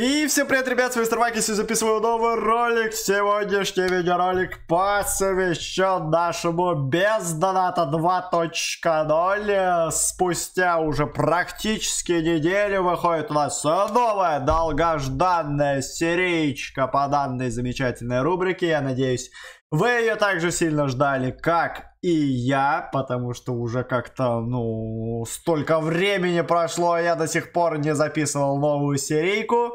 И всем привет, ребят, с вами Старвакис и записываю новый ролик. Сегодняшний видеоролик посвящен нашему без доната 2.0. Спустя уже практически неделю выходит у нас новая долгожданная серичка по данной замечательной рубрике. Я надеюсь, вы ее также сильно ждали, как и я, потому что уже как-то, ну, столько времени прошло, а я до сих пор не записывал новую серийку.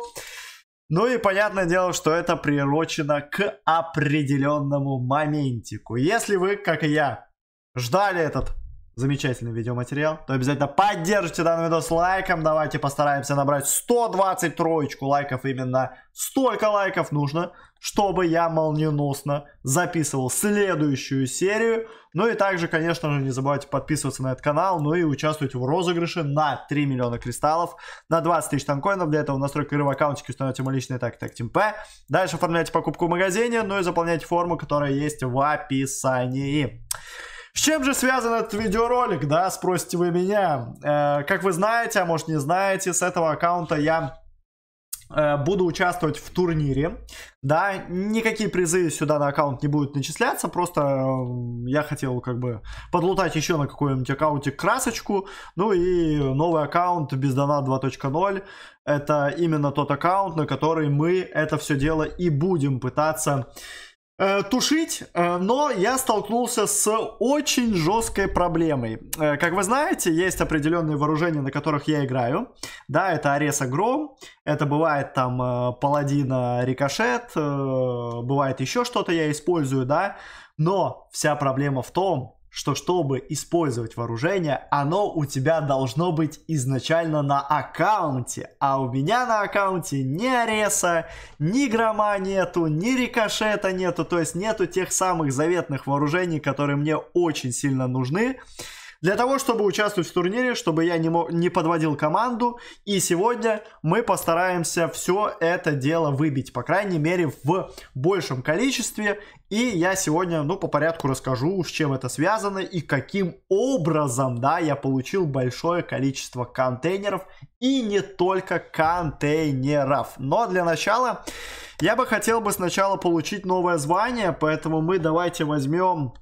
Ну и понятное дело, что это приурочено к определенному моментику. Если вы, как и я, ждали этот замечательный видеоматериал, то обязательно поддержите данный видос лайком. Давайте постараемся набрать 120 троечку лайков. Именно столько лайков нужно, чтобы я молниеносно записывал следующую серию. Ну и также, конечно же, не забывайте подписываться на этот канал, ну и участвовать в розыгрыше на 3 миллиона кристаллов, на 20 тысяч танкоинов. Для этого настройка игры в аккаунтике установите мой личный так так ТМП. Дальше оформляйте покупку в магазине, ну и заполняйте форму, которая есть в описании. С чем же связан этот видеоролик, да, спросите вы меня. Э, как вы знаете, а может не знаете, с этого аккаунта я э, буду участвовать в турнире, да, никакие призы сюда на аккаунт не будут начисляться, просто я хотел как бы подлутать еще на какой-нибудь аккаунте красочку, ну и новый аккаунт бездонат 2.0, это именно тот аккаунт, на который мы это все дело и будем пытаться Э, тушить, э, но я столкнулся с очень жесткой проблемой. Э, как вы знаете, есть определенные вооружения, на которых я играю. Да, это Ареса Гром, это бывает там Паладина Рикошет, бывает еще что-то я использую, да. Но вся проблема в том, что чтобы использовать вооружение, оно у тебя должно быть изначально на аккаунте. А у меня на аккаунте ни ареса, ни грома нету, ни рикошета нету. То есть нету тех самых заветных вооружений, которые мне очень сильно нужны. Для того, чтобы участвовать в турнире, чтобы я не, не подводил команду. И сегодня мы постараемся все это дело выбить. По крайней мере, в большем количестве. И я сегодня, ну, по порядку расскажу, с чем это связано и каким образом, да, я получил большое количество контейнеров. И не только контейнеров. Но для начала я бы хотел бы сначала получить новое звание, поэтому мы давайте возьмем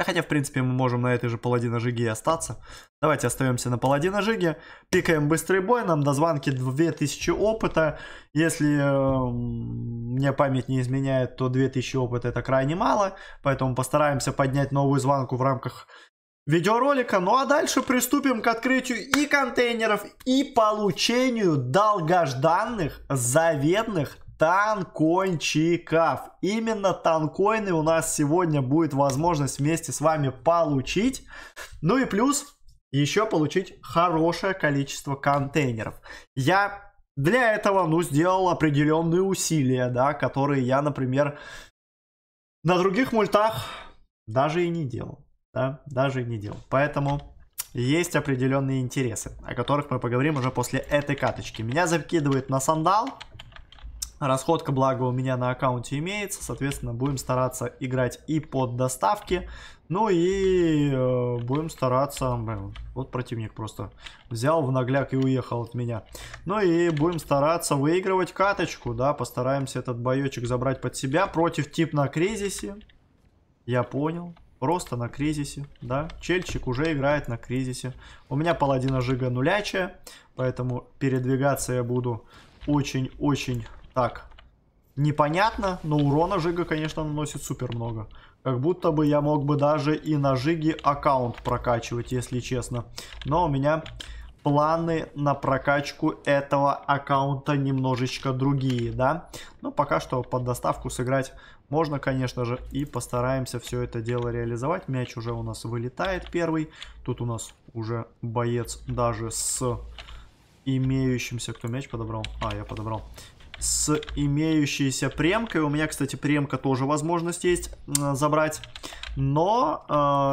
да хотя, в принципе, мы можем на этой же паладина Жиги и остаться. Давайте остаемся на паладина Жиги. Пикаем быстрый бой, нам до званки 2000 опыта. Если э, мне память не изменяет, то 2000 опыта это крайне мало. Поэтому постараемся поднять новую звонку в рамках видеоролика. Ну а дальше приступим к открытию и контейнеров, и получению долгожданных, заветных Танкончиков, Именно танкоины у нас сегодня будет возможность вместе с вами получить. Ну и плюс еще получить хорошее количество контейнеров. Я для этого, ну, сделал определенные усилия, да, которые я, например, на других мультах даже и не делал, да, даже и не делал. Поэтому есть определенные интересы, о которых мы поговорим уже после этой каточки. Меня закидывает на сандал, Расходка, благо, у меня на аккаунте имеется. Соответственно, будем стараться играть и под доставки. Ну и э, будем стараться... Блин, вот противник просто взял в нагляк и уехал от меня. Ну и будем стараться выигрывать каточку, да. Постараемся этот боечек забрать под себя. Против тип на кризисе. Я понял. Просто на кризисе, да. Чельчик уже играет на кризисе. У меня паладина жига нулячая. Поэтому передвигаться я буду очень-очень так. Непонятно, но урона Жига, конечно, наносит супер много. Как будто бы я мог бы даже и на Жиге аккаунт прокачивать, если честно. Но у меня планы на прокачку этого аккаунта немножечко другие, да? Но ну, пока что под доставку сыграть можно, конечно же. И постараемся все это дело реализовать. Мяч уже у нас вылетает первый. Тут у нас уже боец даже с имеющимся... Кто мяч подобрал? А, я подобрал с имеющейся премкой. У меня, кстати, премка тоже возможность есть забрать. Но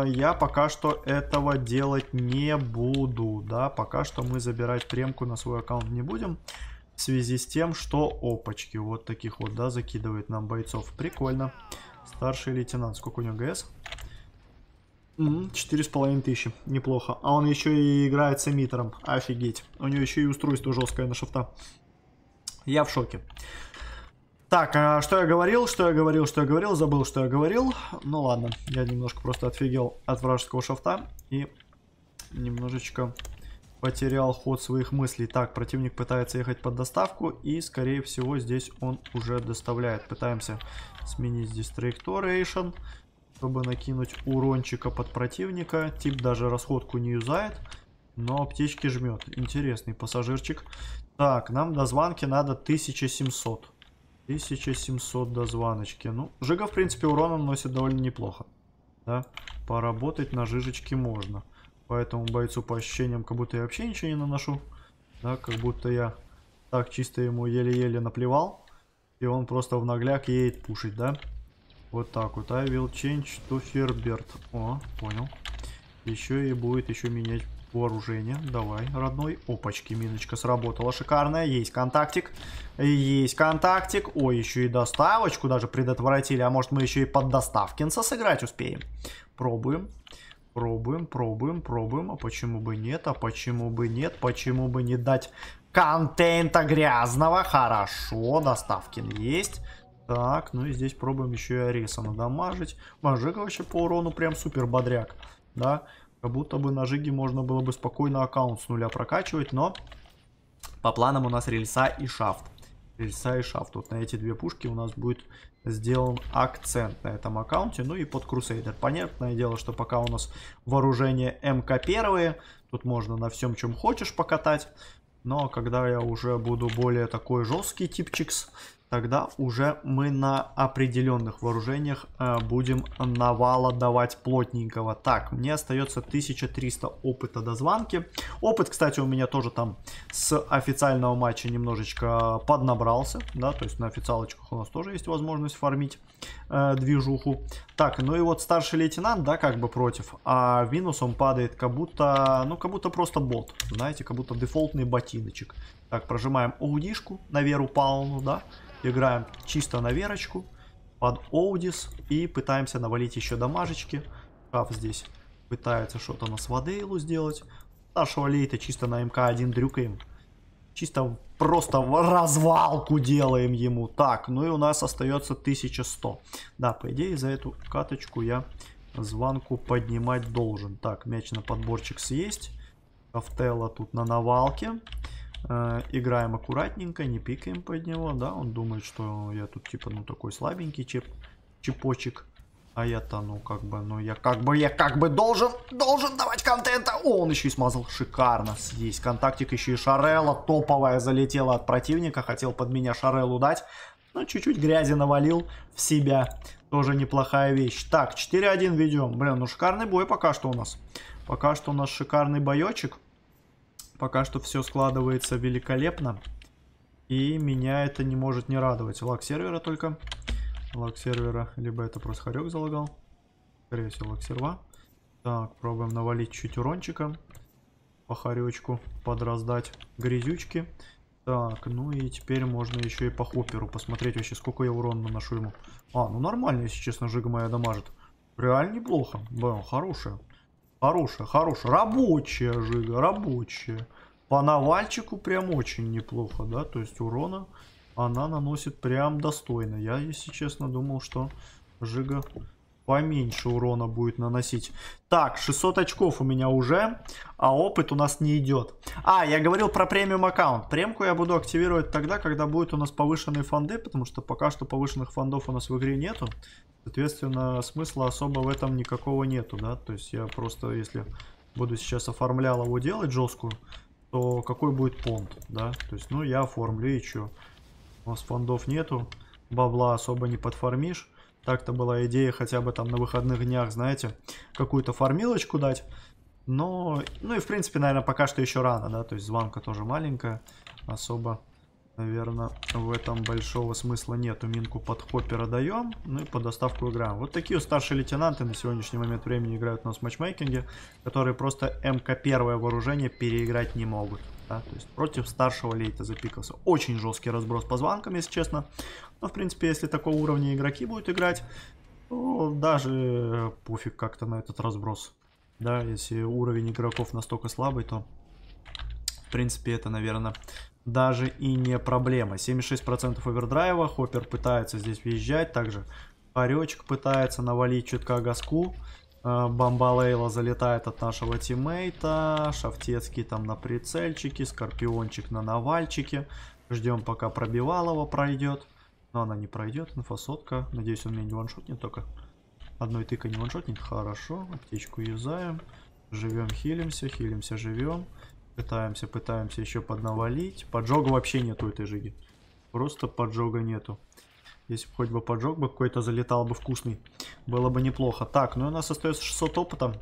э, я пока что этого делать не буду. Да, пока что мы забирать премку на свой аккаунт не будем. В связи с тем, что опачки вот таких вот, да, закидывает нам бойцов. Прикольно. Старший лейтенант. Сколько у него ГС? Четыре с половиной тысячи. Неплохо. А он еще и играет с эмитером. Офигеть. У него еще и устройство жесткое на шифта. Я в шоке. Так, а что я говорил, что я говорил, что я говорил, забыл, что я говорил. Ну ладно, я немножко просто отфигел от вражеского шафта и немножечко потерял ход своих мыслей. Так, противник пытается ехать под доставку и, скорее всего, здесь он уже доставляет. Пытаемся сменить здесь траекторейшн, чтобы накинуть урончика под противника. Тип даже расходку не юзает. Но аптечки жмет. Интересный пассажирчик. Так, нам до звонки надо 1700. 1700 до звоночки. Ну, Жига, в принципе, урона наносит довольно неплохо. Да? Поработать на жижечке можно. Поэтому бойцу по ощущениям, как будто я вообще ничего не наношу. Да, как будто я так чисто ему еле-еле наплевал. И он просто в нагляк едет пушить, да? Вот так вот. I will change to Herbert. О, понял. Еще и будет еще менять Вооружение, давай, родной. Опачки, миночка сработала, шикарная. Есть контактик, есть контактик. Ой, еще и доставочку даже предотвратили. А может мы еще и под доставкинца сыграть успеем? Пробуем. Пробуем, пробуем, пробуем. А почему бы нет? А почему бы нет? Почему бы не дать контента грязного? Хорошо, доставкин есть. Так, ну и здесь пробуем еще и Ариса надамажить. Мажик вообще по урону прям супер бодряк. Да, как будто бы на жиге можно было бы спокойно аккаунт с нуля прокачивать, но по планам у нас рельса и шафт. Рельса и шафт. Вот на эти две пушки у нас будет сделан акцент на этом аккаунте. Ну и под Крусейдер. Понятное дело, что пока у нас вооружение мк первые, тут можно на всем, чем хочешь покатать. Но когда я уже буду более такой жесткий типчикс, тогда уже мы на определенных вооружениях э, будем навала давать плотненького. Так, мне остается 1300 опыта до звонки. Опыт, кстати, у меня тоже там с официального матча немножечко поднабрался, да, то есть на официалочках у нас тоже есть возможность фармить э, движуху. Так, ну и вот старший лейтенант, да, как бы против, а в минус он падает как будто, ну, как будто просто бот, знаете, как будто дефолтный ботиночек. Так, прожимаем аудишку на веру Пауну, да, Играем чисто на верочку под Оудис и пытаемся навалить еще дамажечки. Шкаф здесь пытается что-то на Свадейлу сделать. Нашего лейта чисто на МК-1 дрюкаем. Чисто просто в развалку делаем ему. Так, ну и у нас остается 1100. Да, по идее за эту каточку я звонку поднимать должен. Так, мяч на подборчик съесть. Кафтела тут на навалке. Э, играем аккуратненько, не пикаем под него, да, он думает, что я тут типа, ну, такой слабенький чип, чипочек, а я-то, ну, как бы, ну, я как бы, я как бы должен, должен давать контента, О, он еще и смазал, шикарно, есть контактик, еще и Шарелла топовая залетела от противника, хотел под меня Шареллу дать, но чуть-чуть грязи навалил в себя, тоже неплохая вещь, так, 4-1 ведем, блин, ну, шикарный бой пока что у нас, пока что у нас шикарный боечек, Пока что все складывается великолепно. И меня это не может не радовать. Лаг сервера только. Лаг сервера. Либо это просто хорек залагал. Скорее всего, лаг серва. Так, пробуем навалить чуть урончика. По хоречку подраздать грязючки. Так, ну и теперь можно еще и по хопперу посмотреть вообще, сколько я урон наношу ему. А, ну нормально, если честно, жига моя дамажит. Реально неплохо. Да, хорошая. Хорошая, хорошая. Рабочая жига, рабочая. По навальчику прям очень неплохо, да? То есть урона она наносит прям достойно. Я, если честно, думал, что жига поменьше урона будет наносить. Так, 600 очков у меня уже, а опыт у нас не идет. А, я говорил про премиум аккаунт. Премку я буду активировать тогда, когда будет у нас повышенные фонды, потому что пока что повышенных фондов у нас в игре нету. Соответственно, смысла особо в этом никакого нету, да. То есть я просто, если буду сейчас оформлял его делать жесткую, то какой будет фонд, да. То есть, ну, я оформлю и чё. У нас фондов нету, бабла особо не подформишь. Так-то была идея хотя бы там на выходных днях, знаете, какую-то формилочку дать. Но, ну и в принципе, наверное, пока что еще рано, да, то есть звонка тоже маленькая, особо Наверное, в этом большого смысла нету. Минку под хоппера даем, ну и под доставку играем. Вот такие старшие лейтенанты на сегодняшний момент времени играют у нас в матчмейкинге, которые просто мк первое вооружение переиграть не могут. Да? То есть против старшего лейта запикался. Очень жесткий разброс по звонкам, если честно. Но, в принципе, если такого уровня игроки будут играть, то даже пофиг как-то на этот разброс. Да, если уровень игроков настолько слабый, то, в принципе, это, наверное даже и не проблема. 76% овердрайва, Хоппер пытается здесь въезжать, также Харечек пытается навалить чутка газку. Э, Бомбалейла залетает от нашего тиммейта, Шафтецкий там на прицельчике, Скорпиончик на навальчике. Ждем пока Пробивалова пройдет. Но она не пройдет, инфосотка. Надеюсь, он меня не ваншотнет только. Одной тыкой не ваншотнет, хорошо. Аптечку юзаем. Живем, хилимся, хилимся, живем. Пытаемся, пытаемся еще поднавалить. Поджога вообще нету этой жиги. Просто поджога нету. Если бы хоть бы поджог бы какой-то залетал бы вкусный. Было бы неплохо. Так, ну у нас остается 600 опыта.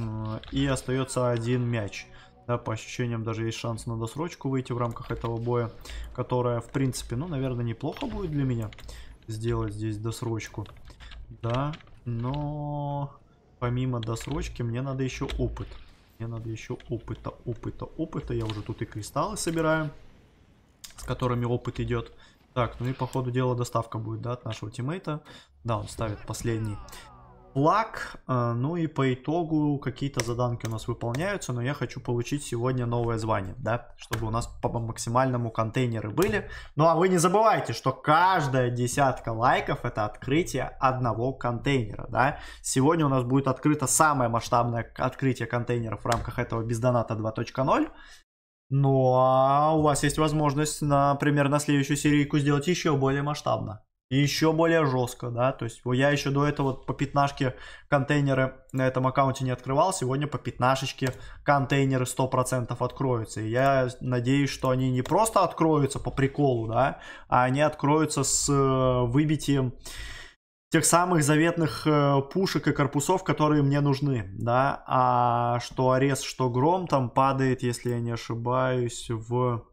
Э, и остается один мяч. Да, по ощущениям даже есть шанс на досрочку выйти в рамках этого боя. Которая, в принципе, ну, наверное, неплохо будет для меня. Сделать здесь досрочку. Да, но помимо досрочки мне надо еще опыт. Опыт. Мне надо еще опыта, опыта, опыта. Я уже тут и кристаллы собираю, с которыми опыт идет. Так, ну и по ходу дела доставка будет, да, от нашего тиммейта. Да, он ставит последний плаг. А, ну и по итогу какие-то заданки у нас выполняются, но я хочу получить сегодня новое звание, да, чтобы у нас по максимальному контейнеры были. Ну а вы не забывайте, что каждая десятка лайков это открытие одного контейнера, да. Сегодня у нас будет открыто самое масштабное открытие контейнеров в рамках этого бездоната 2.0. Ну а у вас есть возможность, например, на следующую серийку сделать еще более масштабно и еще более жестко, да, то есть я еще до этого по пятнашке контейнеры на этом аккаунте не открывал, сегодня по пятнашечке контейнеры 100% откроются, и я надеюсь, что они не просто откроются по приколу, да, а они откроются с э, выбитием тех самых заветных э, пушек и корпусов, которые мне нужны, да, а что арест, что гром там падает, если я не ошибаюсь, в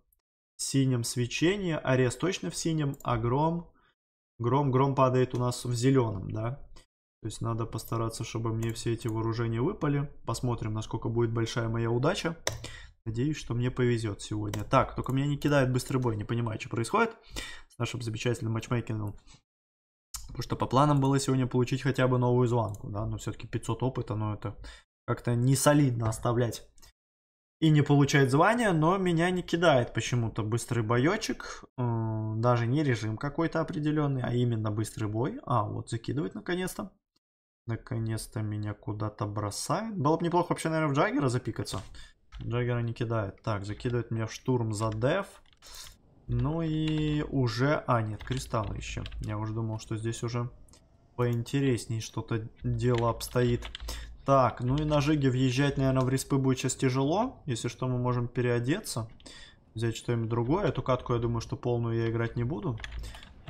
синем свечении, арест точно в синем, а гром Гром, гром падает у нас в зеленом, да? То есть надо постараться, чтобы мне все эти вооружения выпали. Посмотрим, насколько будет большая моя удача. Надеюсь, что мне повезет сегодня. Так, только меня не кидает быстрый бой, не понимаю, что происходит с нашим замечательным матчмейкингом. Потому что по планам было сегодня получить хотя бы новую звонку, да, но все-таки 500 опыта, но это как-то не солидно оставлять и не получает звания, но меня не кидает почему-то быстрый боечек, э, даже не режим какой-то определенный, а именно быстрый бой. А, вот закидывает наконец-то. Наконец-то меня куда-то бросает. Было бы неплохо вообще, наверное, в Джаггера запикаться. Джаггера не кидает. Так, закидывает меня в штурм за деф. Ну и уже... А, нет, кристаллы еще. Я уже думал, что здесь уже поинтересней что-то дело обстоит. Так, ну и на жиге въезжать, наверное, в респы будет сейчас тяжело. Если что, мы можем переодеться. Взять что-нибудь другое. Эту катку, я думаю, что полную я играть не буду.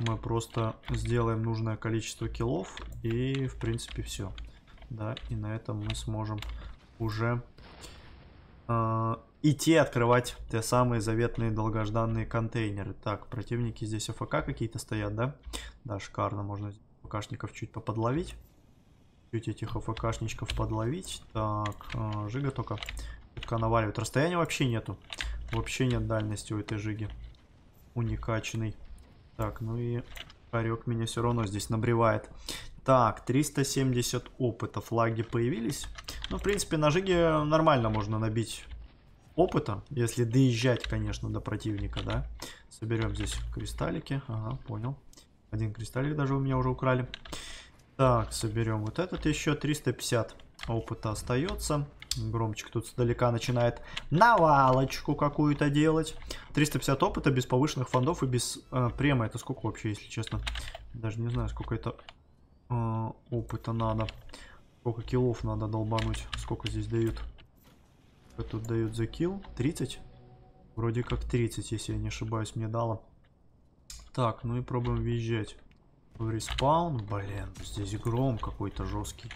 Мы просто сделаем нужное количество киллов. И, в принципе, все. Да, и на этом мы сможем уже э, идти открывать те самые заветные долгожданные контейнеры. Так, противники здесь АФК какие-то стоят, да? Да, шикарно, можно АФКшников чуть поподловить чуть этих АФКшничков подловить. Так, э, Жига только, только наваливает. Расстояния вообще нету. Вообще нет дальности у этой Жиги. Уникачный. Так, ну и Харек меня все равно здесь набревает. Так, 370 опыта. Флаги появились. Ну, в принципе, на Жиге нормально можно набить опыта, если доезжать, конечно, до противника, да. Соберем здесь кристаллики. Ага, понял. Один кристаллик даже у меня уже украли. Так, соберем вот этот еще. 350 опыта остается. Громчик тут сдалека начинает навалочку какую-то делать. 350 опыта без повышенных фондов и без э, према. Это сколько вообще, если честно? Даже не знаю, сколько это э, опыта надо. Сколько киллов надо долбануть. Сколько здесь дают? Сколько тут дают за килл? 30? Вроде как 30, если я не ошибаюсь, мне дало. Так, ну и пробуем въезжать. Респаун, блин, здесь гром какой-то жесткий.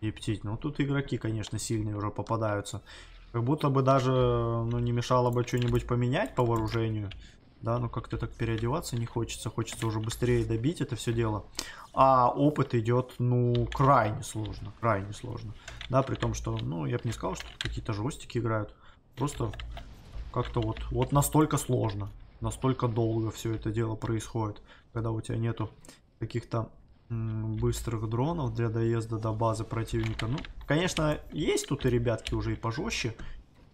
И птить. Ну тут игроки, конечно, сильные уже попадаются. Как будто бы даже, ну, не мешало бы что-нибудь поменять по вооружению. Да, ну как-то так переодеваться не хочется. Хочется уже быстрее добить это все дело. А опыт идет, ну, крайне сложно. Крайне сложно. Да, при том, что, ну, я бы не сказал, что какие-то жестики играют. Просто как-то вот, вот настолько сложно. Настолько долго все это дело происходит, когда у тебя нету каких-то быстрых дронов для доезда до базы противника. Ну, конечно, есть тут и ребятки уже и пожестче.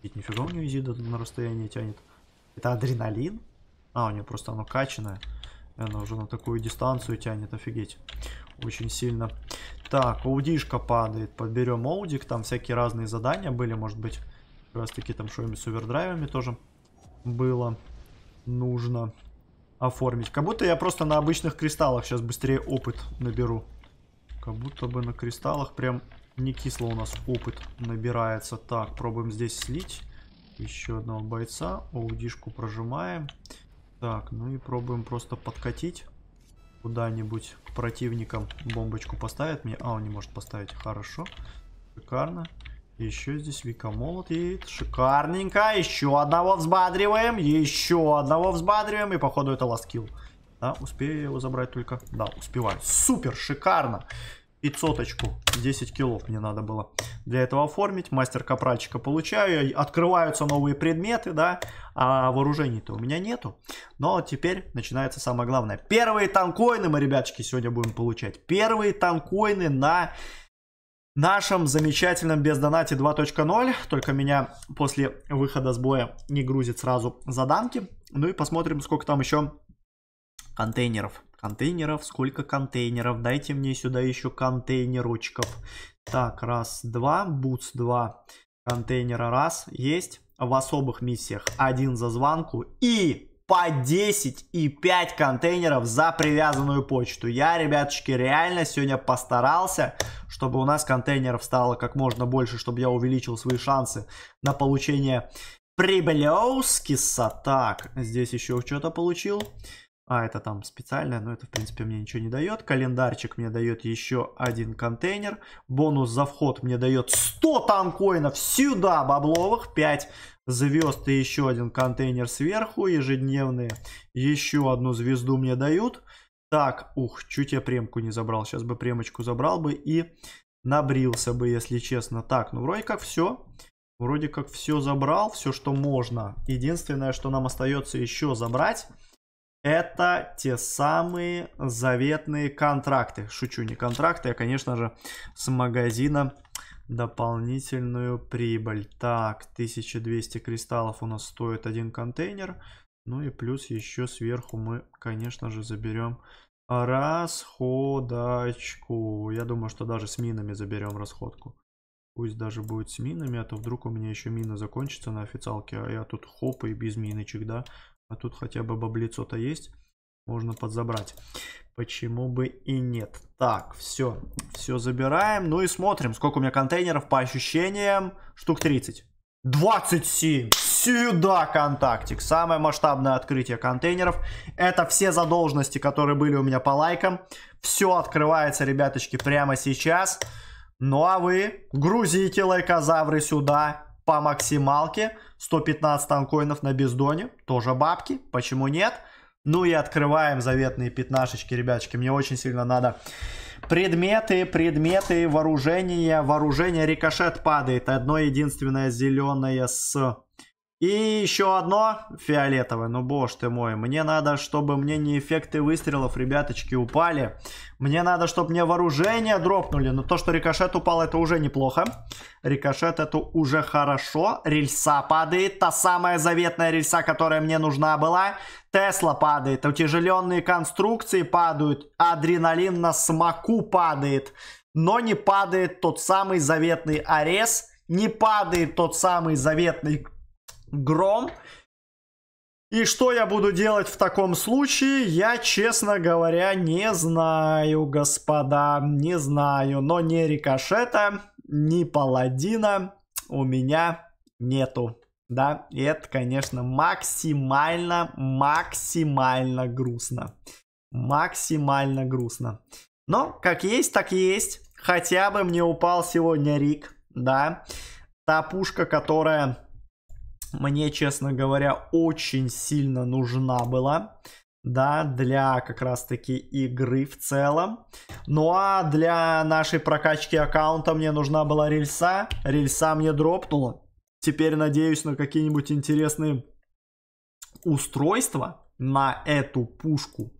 Ведь нифига у нее Изида на расстоянии тянет. Это адреналин? А, у нее просто оно качанное. Она уже на такую дистанцию тянет, офигеть. Очень сильно. Так, аудишка падает. Подберем аудик. Там всякие разные задания были, может быть. Как раз таки там что с овердрайвами тоже было нужно оформить. Как будто я просто на обычных кристаллах сейчас быстрее опыт наберу. Как будто бы на кристаллах прям не кисло у нас опыт набирается. Так, пробуем здесь слить. Еще одного бойца. Оудишку прожимаем. Так, ну и пробуем просто подкатить куда-нибудь к противникам. Бомбочку поставит мне. А, он не может поставить. Хорошо. Шикарно. Еще здесь Вика молот едет. Шикарненько. Еще одного взбадриваем. Еще одного взбадриваем. И походу это ласкил. Да, успею его забрать только. Да, успеваю. Супер, шикарно. 500-очку. 10 килов мне надо было для этого оформить. Мастер капральчика получаю. Открываются новые предметы, да. А вооружений-то у меня нету. Но теперь начинается самое главное. Первые танкоины мы, ребяточки, сегодня будем получать. Первые танкоины на нашем замечательном бездонате 2.0. Только меня после выхода с боя не грузит сразу заданки. Ну и посмотрим, сколько там еще контейнеров. Контейнеров, сколько контейнеров. Дайте мне сюда еще контейнерочков. Так, раз, два, бутс, два контейнера, раз, есть. В особых миссиях один за звонку и по 10 и 5 контейнеров за привязанную почту. Я, ребяточки, реально сегодня постарался, чтобы у нас контейнеров стало как можно больше, чтобы я увеличил свои шансы на получение приблескиса. Так, здесь еще что-то получил а это там специальное, но это в принципе мне ничего не дает. Календарчик мне дает еще один контейнер. Бонус за вход мне дает 100 танкоинов сюда бабловых, 5 звезд и еще один контейнер сверху ежедневные. Еще одну звезду мне дают. Так, ух, чуть я премку не забрал. Сейчас бы премочку забрал бы и набрился бы, если честно. Так, ну вроде как все. Вроде как все забрал, все, что можно. Единственное, что нам остается еще забрать, это те самые заветные контракты. Шучу, не контракты, а, конечно же, с магазина дополнительную прибыль. Так, 1200 кристаллов у нас стоит один контейнер. Ну и плюс еще сверху мы, конечно же, заберем расходочку. Я думаю, что даже с минами заберем расходку. Пусть даже будет с минами, а то вдруг у меня еще мина закончится на официалке, а я тут хоп и без миночек, да? А тут хотя бы баблицо-то есть. Можно подзабрать. Почему бы и нет. Так, все. Все забираем. Ну и смотрим, сколько у меня контейнеров по ощущениям. Штук 30. 27. Сюда, контактик. Самое масштабное открытие контейнеров. Это все задолженности, которые были у меня по лайкам. Все открывается, ребяточки, прямо сейчас. Ну а вы грузите лайкозавры сюда по максималке. 115 танкоинов на бездоне. Тоже бабки. Почему нет? Ну и открываем заветные пятнашечки, ребяточки. Мне очень сильно надо предметы, предметы, вооружение. Вооружение рикошет падает. Одно единственное зеленое с и еще одно фиолетовое. Ну, боже ты мой. Мне надо, чтобы мне не эффекты выстрелов, ребяточки, упали. Мне надо, чтобы мне вооружение дропнули. Но то, что рикошет упал, это уже неплохо. Рикошет это уже хорошо. Рельса падает. Та самая заветная рельса, которая мне нужна была. Тесла падает. Утяжеленные конструкции падают. Адреналин на смоку падает. Но не падает тот самый заветный арес. Не падает тот самый заветный гром. И что я буду делать в таком случае, я, честно говоря, не знаю, господа, не знаю. Но ни рикошета, ни паладина у меня нету. Да, и это, конечно, максимально, максимально грустно. Максимально грустно. Но, как есть, так есть. Хотя бы мне упал сегодня Рик, да. Та пушка, которая мне, честно говоря, очень сильно нужна была да, для как раз-таки игры в целом. Ну а для нашей прокачки аккаунта мне нужна была рельса, рельса мне дропнула. Теперь надеюсь на какие-нибудь интересные устройства на эту пушку,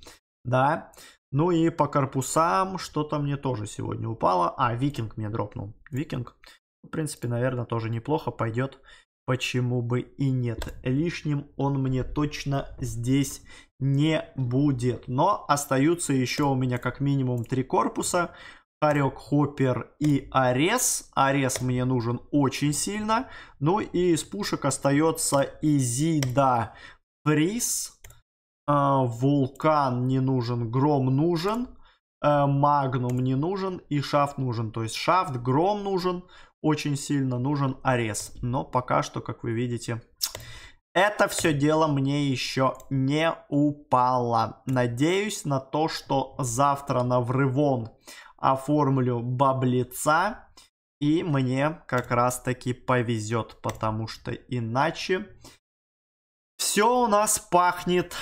да. Ну и по корпусам что-то мне тоже сегодня упало. А, викинг мне дропнул, викинг. В принципе, наверное, тоже неплохо пойдет. Почему бы и нет. Лишним он мне точно здесь не будет. Но остаются еще у меня как минимум три корпуса. Харек, Хоппер и Арес. Арес мне нужен очень сильно. Ну и из пушек остается Изида Фрис. А, Вулкан не нужен, Гром нужен. Э, Магнум не нужен и Шафт нужен. То есть Шафт, Гром нужен, очень сильно нужен Арес. Но пока что, как вы видите, это все дело мне еще не упало. Надеюсь на то, что завтра на врывон оформлю баблица. И мне как раз таки повезет, потому что иначе все у нас пахнет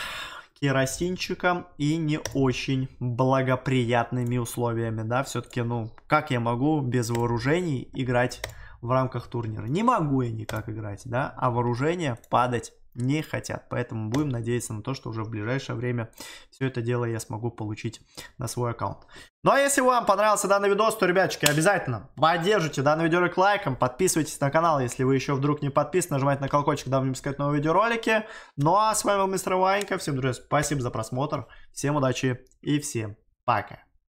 керосинчиком и не очень благоприятными условиями, да, все-таки, ну, как я могу без вооружений играть в рамках турнира? Не могу я никак играть, да, а вооружение падать не хотят. Поэтому будем надеяться на то, что уже в ближайшее время все это дело я смогу получить на свой аккаунт. Ну а если вам понравился данный видос, то, ребятчики, обязательно поддержите данный видеоролик лайком, подписывайтесь на канал, если вы еще вдруг не подписаны, нажимайте на колокольчик, дам не искать новые видеоролики. Ну а с вами был мистер Ванька, всем, друзья, спасибо за просмотр, всем удачи и всем пока.